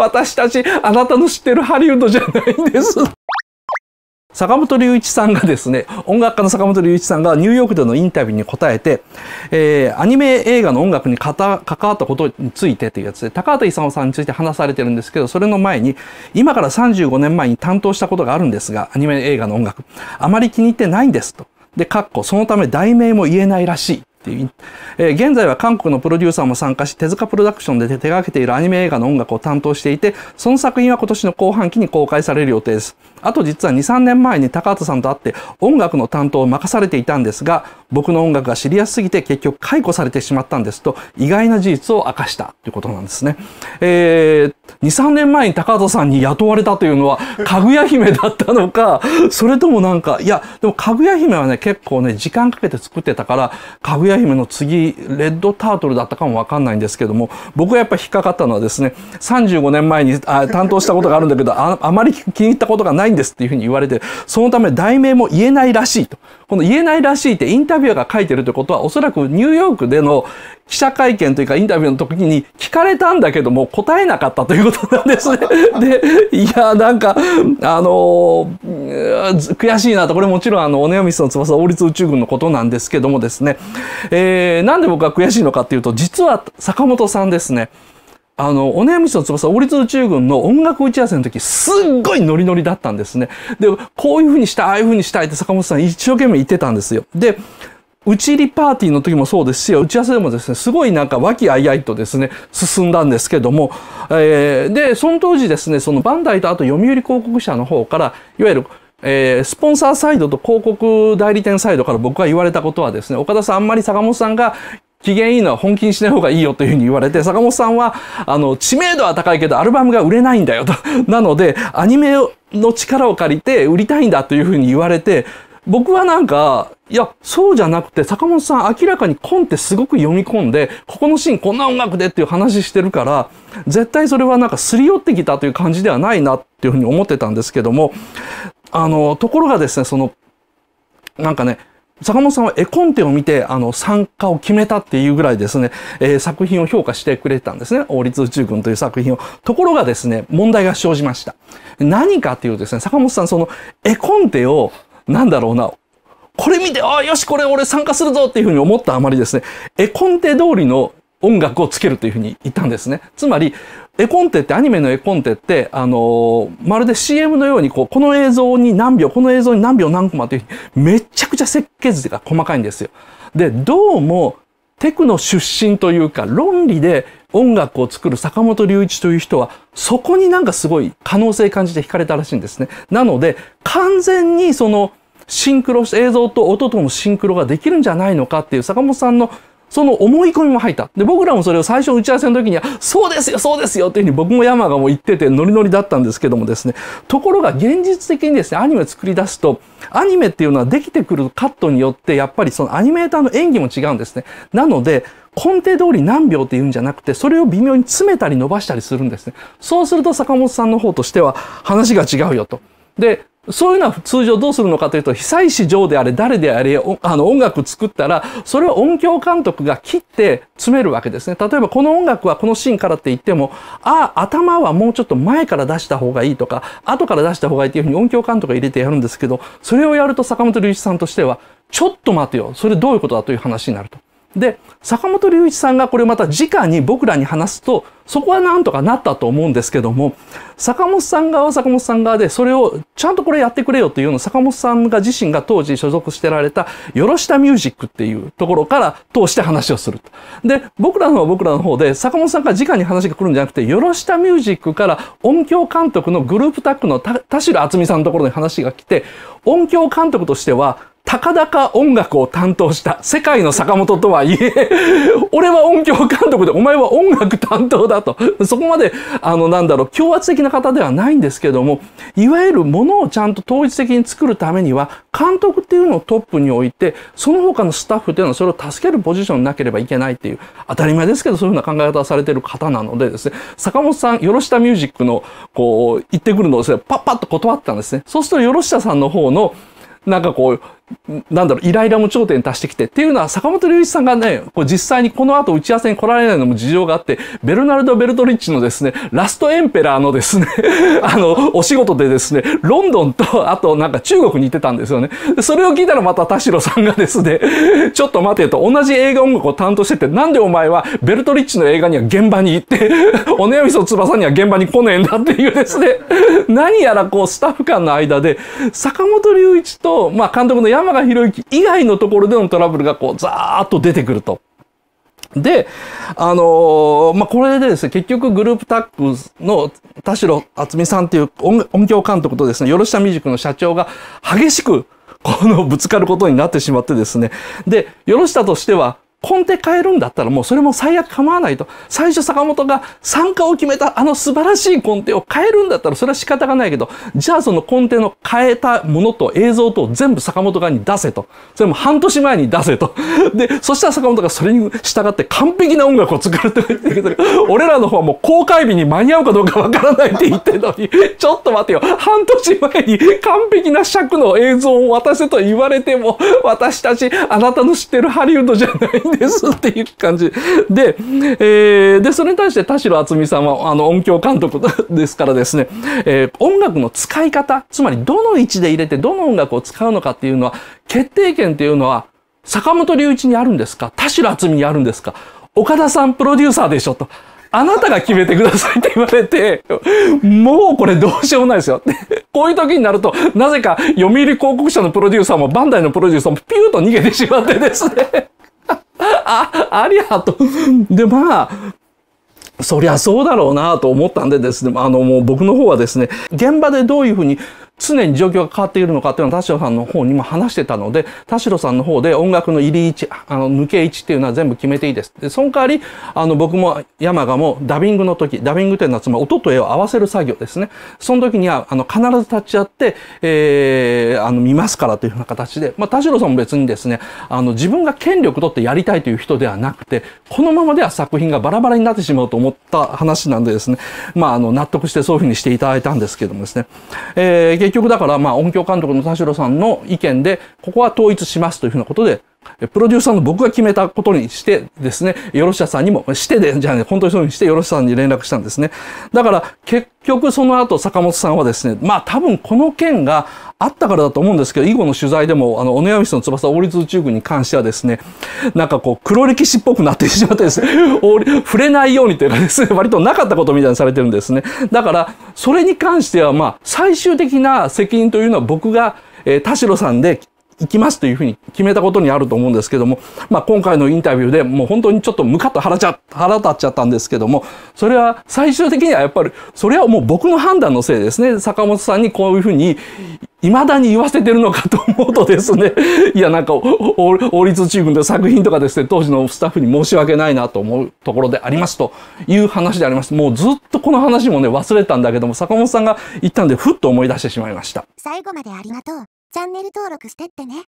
私たち、あなたの知ってるハリウッドじゃないんです。坂本龍一さんがですね、音楽家の坂本龍一さんがニューヨークでのインタビューに答えて、えー、アニメ映画の音楽に関わったことについてというやつで、高畑勲さんについて話されてるんですけど、それの前に、今から35年前に担当したことがあるんですが、アニメ映画の音楽、あまり気に入ってないんですと。で、かっこ、そのため題名も言えないらしい。ってえー、現在は韓国のプロデューサーも参加し手塚プロダクションで手がけているアニメ映画の音楽を担当していてその作品は今年の後半期に公開される予定ですあと実は23年前に高畑さんと会って音楽の担当を任されていたんですが僕の音楽が知りやすすぎて結局解雇されてしまったんですと意外な事実を明かしたということなんですね、えー23年前に高畑さんに雇われたというのはかぐや姫だったのかそれともなんかいやでもかぐや姫はね結構ね時間かけて作ってたからかぐや姫の次レッドタートルだったかもわかんないんですけども僕がやっぱ引っかかったのはですね35年前にあ担当したことがあるんだけどああまり気に入ったことがないんですっていうふうに言われてそのため題名も言えないらしいとこの言えないらしいってインタビュアーが書いてるってことはおそらくニューヨークでの記者会見というかインタビューの時に聞かれたんだけども答えなかったといういうことなんですね。で、いや、なんか、あの悔しいなと、これもちろん、あの、オネオミスの翼、王立宇宙軍のことなんですけどもですね、えー、なんで僕が悔しいのかっていうと、実は坂本さんですね、あの、お悩みの翼、王立宇宙軍の音楽打ち合わせの時、すっごいノリノリだったんですね。で、こういうふうにしたああいうふうにしたいって坂本さん一生懸命言ってたんですよ。で、打ち入りパーティーの時もそうですし、打ち合わせでもですね、すごいなんか和気あいあいとですね、進んだんですけども、えー、で、その当時ですね、そのバンダイとあと読売広告社の方から、いわゆるえー、スポンサーサイドと広告代理店サイドから僕が言われたことはですね、岡田さんあんまり坂本さんが機嫌いいのは本気にしない方がいいよというふうに言われて、坂本さんは、あの、知名度は高いけどアルバムが売れないんだよと。なので、アニメの力を借りて売りたいんだというふうに言われて、僕はなんか、いや、そうじゃなくて、坂本さん明らかにコンってすごく読み込んで、ここのシーンこんな音楽でっていう話してるから、絶対それはなんかすり寄ってきたという感じではないなっていうふうに思ってたんですけども、あの、ところがですね、その、なんかね、坂本さんは絵コンテを見て、あの、参加を決めたっていうぐらいですね、えー、作品を評価してくれたんですね。王立宇宙軍という作品を。ところがですね、問題が生じました。何かっていうとですね、坂本さん、その、絵コンテをなんだろうな、これ見て、ああ、よし、これ俺参加するぞっていうふうに思ったあまりですね、絵コンテ通りの音楽をつけるというふうに言ったんですね。つまり、絵コンテって、アニメの絵コンテって、あのー、まるで CM のように、こう、この映像に何秒、この映像に何秒何コマという、めちゃくちゃ設計図が細かいんですよ。で、どうも、テクノ出身というか、論理で音楽を作る坂本龍一という人は、そこになんかすごい可能性感じて惹かれたらしいんですね。なので、完全にそのシンクロ映像と音とのシンクロができるんじゃないのかっていう坂本さんのその思い込みも入った。で、僕らもそれを最初打ち合わせの時には、そうですよ、そうですよっていうふうに僕も山がもう言っててノリノリだったんですけどもですね。ところが現実的にですね、アニメを作り出すと、アニメっていうのはできてくるカットによって、やっぱりそのアニメーターの演技も違うんですね。なので、根底通り何秒って言うんじゃなくて、それを微妙に詰めたり伸ばしたりするんですね。そうすると坂本さんの方としては話が違うよと。で、そういうのは通常どうするのかというと、被災市場であれ、誰であれ、あの音楽作ったら、それを音響監督が切って詰めるわけですね。例えばこの音楽はこのシーンからって言っても、ああ、頭はもうちょっと前から出した方がいいとか、後から出した方がいいっていうふうに音響監督が入れてやるんですけど、それをやると坂本龍一さんとしては、ちょっと待てよ。それどういうことだという話になると。で、坂本龍一さんがこれまた直に僕らに話すと、そこはなんとかなったと思うんですけども、坂本さん側は坂本さん側で、それをちゃんとこれやってくれよというのを坂本さんが自身が当時所属してられた、よろしたミュージックっていうところから通して話をすると。で、僕らの方は僕らの方で、坂本さんから直に話が来るんじゃなくて、よろしたミュージックから音響監督のグループタックの田代厚美さんのところに話が来て、音響監督としては、たかだか音楽を担当した世界の坂本とはいえ、俺は音響監督でお前は音楽担当だと。そこまで、あの、なんだろう、強圧的な方ではないんですけども、いわゆるものをちゃんと統一的に作るためには、監督っていうのをトップに置いて、その他のスタッフっていうのはそれを助けるポジションになければいけないっていう、当たり前ですけどそういうふうな考え方をされてる方なのでですね、坂本さん、よろしたミュージックの、こう、行ってくるのをですね、パッパッと断ったんですね。そうすると、よろしたさんの方の、なんかこう、なんだろう、イライラも頂点に達してきて、っていうのは坂本龍一さんがね、こう実際にこの後打ち合わせに来られないのも事情があって、ベルナルド・ベルトリッチのですね、ラストエンペラーのですね あの、お仕事でですね、ロンドンと、あとなんか中国に行ってたんですよね。それを聞いたらまた田代さんがですね、ちょっと待てと、同じ映画音楽を担当してて、なんでお前はベルトリッチの映画には現場に行って、おねみそ翼には現場に来ねえんだっていうですね、何やらこうスタッフ間の間で、坂本龍一と、まあ監督の山賀博之以外のところでのトラブルがこうザーッと出てくると。で、あのー、まあ、これでですね、結局グループタッグの田代厚美さんっていう音響監督とですね、よろしミュージックの社長が激しくこのぶつかることになってしまってですね。で、よろしたとしては、根底変えるんだったらもうそれも最悪構わないと。最初坂本が参加を決めたあの素晴らしい根底を変えるんだったらそれは仕方がないけど、じゃあその根底の変えたものと映像と全部坂本側に出せと。それも半年前に出せと。で、そしたら坂本がそれに従って完璧な音楽を作るって言ってるけど、俺らの方はもう公開日に間に合うかどうかわからないって言ってるのに、ちょっと待てよ。半年前に完璧な尺の映像を渡せと言われても、私たちあなたの知ってるハリウッドじゃないんですっていう感じで、えー、で、それに対して田代厚美さんは、あの、音響監督ですからですね、えー、音楽の使い方、つまりどの位置で入れてどの音楽を使うのかっていうのは、決定権っていうのは、坂本龍一にあるんですか田代厚美にあるんですか岡田さんプロデューサーでしょと。あなたが決めてくださいって言われて、もうこれどうしようもないですよ。こういう時になると、なぜか読売広告社のプロデューサーもバンダイのプロデューサーもピューと逃げてしまってですね。あ、ありゃと。で、まあ、そりゃそうだろうなと思ったんでですね、あのもう僕の方はですね、現場でどういうふうに常に状況が変わっているのかっていうのは田代さんの方にも話してたので、田代さんの方で音楽の入り位置、あの、抜け位置っていうのは全部決めていいです。で、その代わり、あの、僕も山賀もダビングの時、ダビングというのはつまり音と絵を合わせる作業ですね。その時には、あの、必ず立ち会って、えー、あの、見ますからというような形で、まあ、田代さんも別にですね、あの、自分が権力取ってやりたいという人ではなくて、このままでは作品がバラバラになってしまうと思った話なんでですね、まあ、あの、納得してそういうふうにしていただいたんですけどもですね、えー結局だからまあ音響監督の田代さんの意見でここは統一しますというふうなことでプロデューサーの僕が決めたことにしてですね、よろしゃさんにも、してで、じゃあね、本当にそういうふうにしてよろしさんに連絡したんですね。だから結局その後坂本さんはですね、まあ多分この件があったからだと思うんですけど、以後の取材でも、あの、オネアミスの翼王立宇宙軍に関してはですね、なんかこう、黒歴史っぽくなってしまってですね、触れないようにというかですね、割となかったことみたいにされてるんですね。だから、それに関してはまあ、最終的な責任というのは僕が、えー、田代さんで行きますというふうに決めたことにあると思うんですけども、まあ、今回のインタビューでもう本当にちょっとムカッと腹ちゃ腹立っちゃったんですけども、それは最終的にはやっぱり、それはもう僕の判断のせいですね。坂本さんにこういうふうに、未だに言わせてるのかと思うとですね、いや、なんか、王立チームの作品とかですね、当時のスタッフに申し訳ないなと思うところでありますという話であります。もうずっとこの話もね、忘れたんだけども、坂本さんが言ったんで、ふっと思い出してしまいました。最後までありがとう。チャンネル登録してってね。